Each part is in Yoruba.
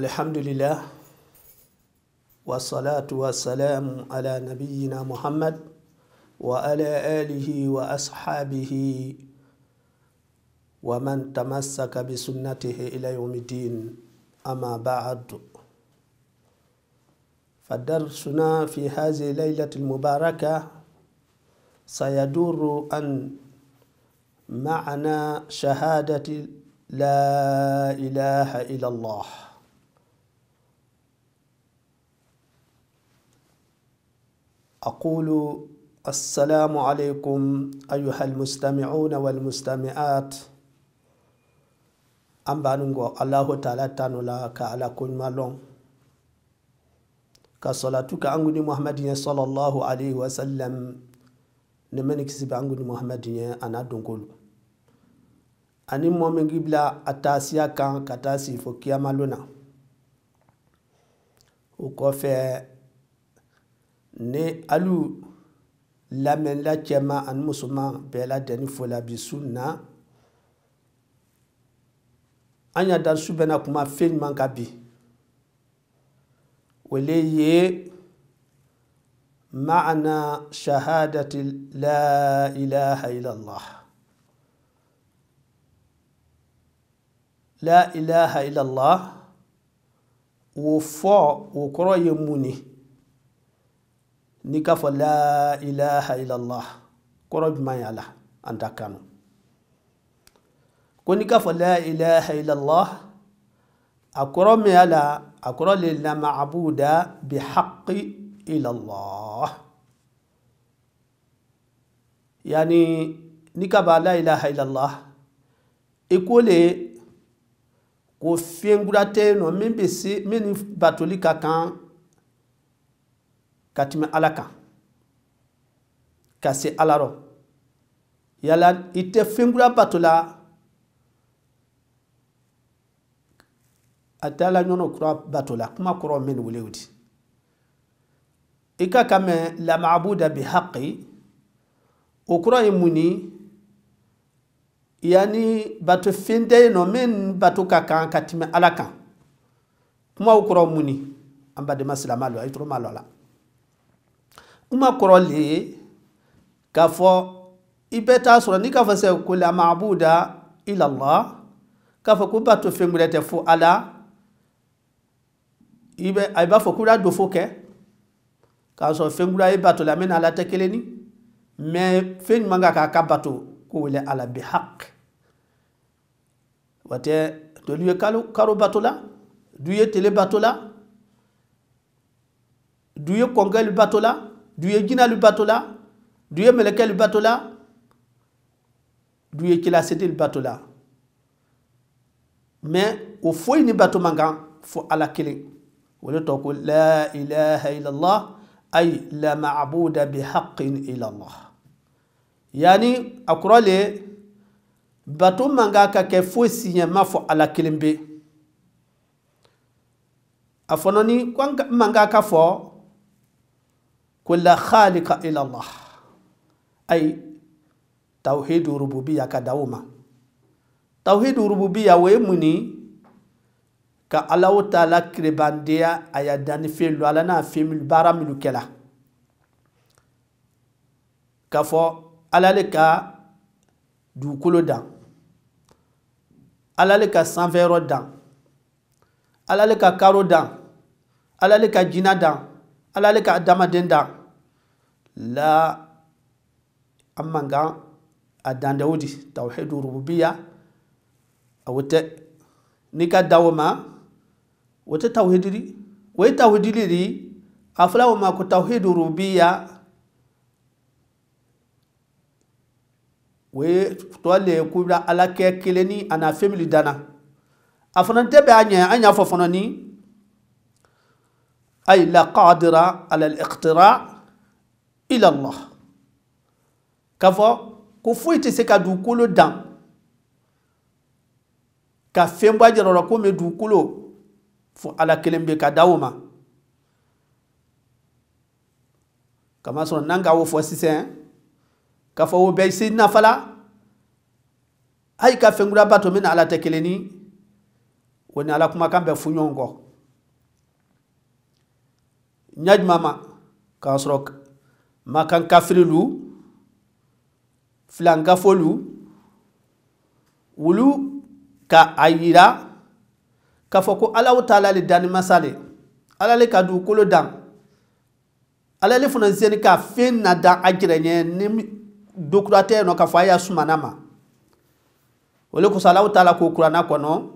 الحمد لله والصلاة والسلام على نبينا محمد وعلى آله وأصحابه ومن تمسك بسنته إلى يوم الدين أما بعد فدرسنا في هذه الليلة المباركة سيدور عن معنى شهادة لا إله إلا الله أقول السلام عليكم أيها المستمعون والمستمعات an banungo allahu taala tanu la ka ala koɲuman lɔn ka salatu ka an guni muhammadiɲɛ salallahu alaihi wasallam ne meni kisi be an guni muhammadiɲɛ a na donkolu ani mɔ min ki bila a taasiya kan ka taa si fo kiyama lon na o kɔfɛ ne alu la cɛman ani musoman bɛɛ la dɛni fola bi sunna na an y'a darisu bɛna kuma fɛn ɲuman kan bi o le ye la ilaha لا إله إلا الله لا إله إلا الله وفو وكرو يموني ni ka fɔ la ilaha illallah kɔrɔ jumɛn y'a la an ta kanu ko ni ka fɔ la ilaha illallah a kɔrɔ min y'a la a kɔrɔ le la maabuda bi haqi illallah yani ni ka ba la ilaha illallah i ko le ko fiɲɛ kura tɛ yen nɔ min bɛ se min ni batoli ka kan ka tɛmɛ ala kan ka se ala rɔ yala i tɛ fɛn kura bato la a tɛ ala ɲɔnɔ kura bato la kuma kɔrɔ n bɛ nin wele o di i ka kan mɛn lamabuda bi haqi o kɔrɔ ye mun ye yanni bato fɛn tɛ yen nɔ min bato ka kan ka tɛmɛ ala kan kumaw kɔrɔ mun ye an badenma silamɛ lɔ a ye tɔgɔ ma lɔ la kuma kɔrɔlen k'a fɔ i bɛ taa sɔrɔ n'i k'a fɔ sisan ko la maabuda ilala k'a fɔ ko ba to fɛn wɛrɛ tɛ fo ala i bɛ a b'a fɔ k'i bɛ dofo kɛ k'a sɔrɔ fɛn kura ye bato la mɛ ala tɛ kelen ni mɛ fɛn ɲuman kan k'a ka bato ko wele ala bi haq wa tɛ tolu ye kalo karo bato la du ye tele bato la du ye kɔnkɛli bato la duye gina lu batola duye meleke lu batola duye kila sete lu batola me o foyi ni bato manga kan fo ala kelen o le tɔgɔ ko la ilaha illallah ay la maabuda bi haqqin illallah yani a le bato manga ka ke foyi si ɲɛ ma fɔ ala kelen be a fɔnɔ ni ko ka fɔ قل لا خالق إلا الله أي توحيد ربوبية كدوما توحيد ربوبية ويمني ka alaw taala kirebandeya a y'a danni fɛn ala n'a fɛn baara minnu kɛla k'a fɔ ala le ka dugukolo dan ala le ka sanfɛyɔrɔ dan ala le ka karo dan ala le ka jina dan ala le ka adamaden dan لا أمانغا أدان داودي توحيد ربوبية أو ت نيكا داوما وتتوحيد لي ويتوحيد لي كو توحيد ربوبية وي توالي كوبرا على كيكلني أنا فيملي دانا أفنان أني أني أنيا ففناني أي لا قادرة على الاقتراع ilallah k'a fɔ ko foyi tɛ se ka kulo dan ka fɛn bɔ a jɔyɔrɔ la komi dugukolo ala kelen bɛ ka da o ma kamasɔrɔ n'an k'a fɔ sisan k'a fɔ o bɛɛ se nafala ayi ka fɛn kura ba to min na ala tɛ kelen ala kumakan bɛ fɔ ɲɔgɔn kɔ k'a sɔrɔ makan kafirilu filankafolu wulu ka a yira k'a fɔ ko alaw taala le dani masale ala le ka dugukolo dan ala le fana seni ka fɛn na dan a gɛrɛ ɲɛ ni dokura tɛ yen nɔ k'a fɔ a y'a sumana ma o le kosɔn alaw taala ko kuranna kɔnɔ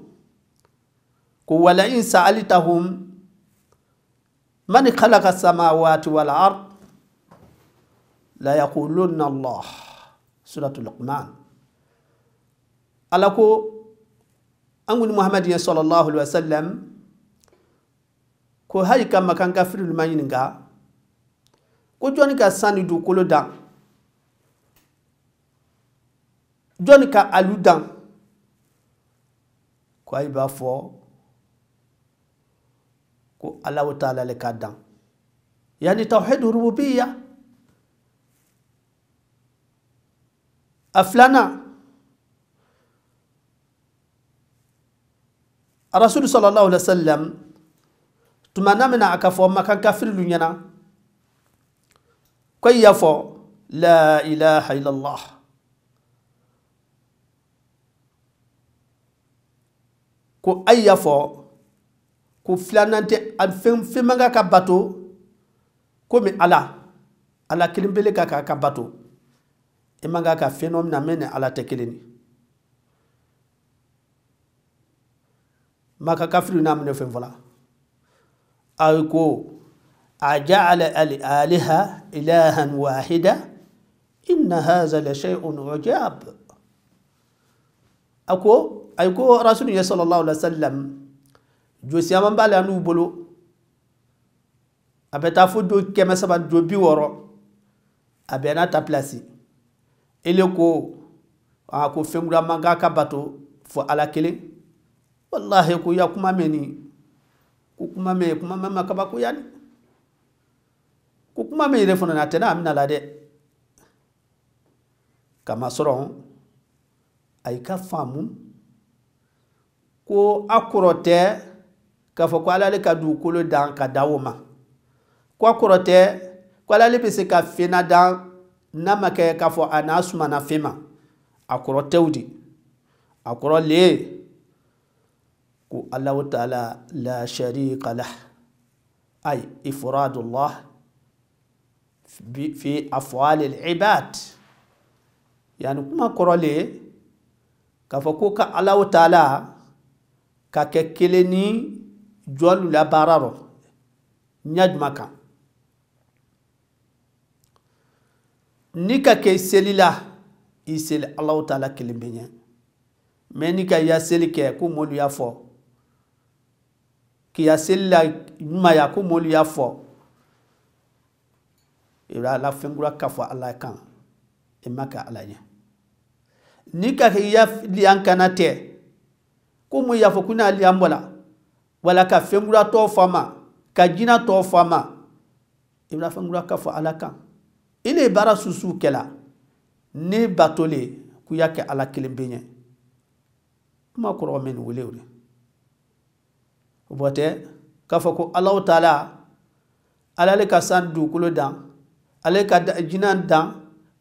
ko wala in sa'alitahum man khalaqa samawati wala ard la yaqulunna allah suratu luqman ala ko anguni muhammadin sallallahu alaihi wasallam ko hali kamma kan kafirul ma ɲininga ko jɔni ka sanni dugukolo dan jɔni ka alu dan ko ayi b'a fɔ ko alahu taala le ka dan yani tawhid rububiya أفلنا الرسول صلى الله عليه وسلم تمنى من أكفو ما كان كافر لنا كي يفو لا إله إلا الله ko ay y'a fɔ ko filanan tɛ fɛn fɛn man kan ka bato komi ala ala kelen bele ka k'a ka bato imanga ka fenom na mene ala tɛ maka kafiri n'a mene fɛn fɔla ayko أجعل الآلهة إلها واحدة إن هذا لشيء عجاب أكو أيكو رسول الله صلى الله عليه وسلم جوسي أمان بالي أنو أبي تافو دو كما سبا دو بي ورو أبي أنا ele ko a ko fengura manga ka bato fo ala kelen wallahi ko ya kuma mɛ ni ko kuma mɛ kuma mɛ ma kabako ya ni ko kuma mɛ yɛrɛ na a amina la de, kama a y'i ka faamu ko a kɔrɔ tɛ k'a fɔ ko ala le ka dugukolo dan ka da o ma ko a ko ala le bɛ ka fena dan n'a ma kɛ k'a fɔ a n'a sumana fɛn ma a kɔrɔ tɛw de a kɔrɔ lee ko alahu taala la sharika lah ay ifradullah fi afwali al-ibad yani kuma kɔrɔ le k'a fɔ ko ka alahu taala ka kɛ kelen ni jɔlu la baara rɔ ɲɛ juma kan ni ka kɛ seli la i seli alaw ta la kelen bɛ ɲɛ mɛ ni ka i ya seli kɛ ko mɔlu y'a fɔ k'i seli la ɲuman ya ko mɔlu y'a fɔ i bɛ ala fɛnkura ka fɔ ala kan i ma kɛ ala ɲɛ ni ka kɛ i ya liyan kana tɛ ko mun y'a fɔ ko n'a liyan bɔ la wala ka fɛnkura tɔ fama ka jinɛ tɔ fama i bɛ ala fɛnkura ka fɔ ala kan ile baara susu kɛla ne batole k'u y'a kɛ ala kelen bɛ ɲɛ kuma kɔrɔ mɛ nin welew de o bɔ tɛ k'a fɔ ko alaw taala ala le ka san dugukolo dan ale ka jinan dan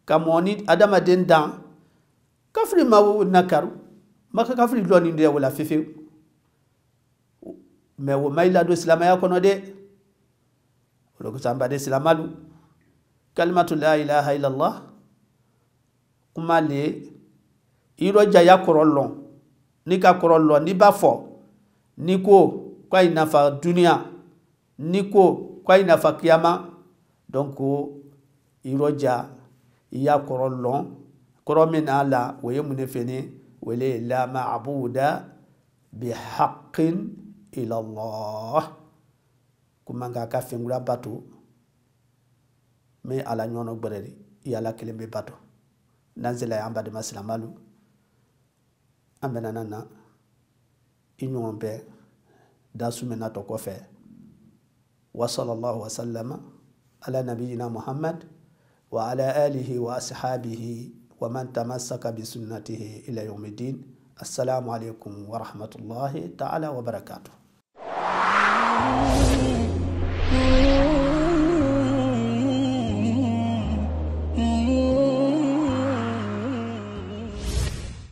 ka mɔni adamaden dan kafiri ma nakaru ma ka kafiri dɔ nin de wala fefewu mɛ o ma i ladon silamaya kɔnɔ de kosɔn an baden silamalu kalimatu la ilaha illallah kuma le irọja ya kọrọ lọ ní ka kọrọ lọ ní bá fọ ní ko kó ayi nafa duniya ní ko kó ayi nafa kiyama donc irọja iya kọrọ lọ kọrọ min na la o ye la ma'buda bi haqqin illallah kuma nka ka fɛnkura bato. min ala ɲɔgɔnna gbɛrɛri i ala kelen bɛ bato n'an sela ye an badema silamalu an bɛnana na i ɲɔgɔn bɛɛ dasumɛnatɔ kɔfɛ وصلى الله وسلم على نبينا محمد وعلى آله وأصحابه ومن تمسك بسنته إلى يوم الدين السلام عليكم ورحمة الله تعالى وبركاته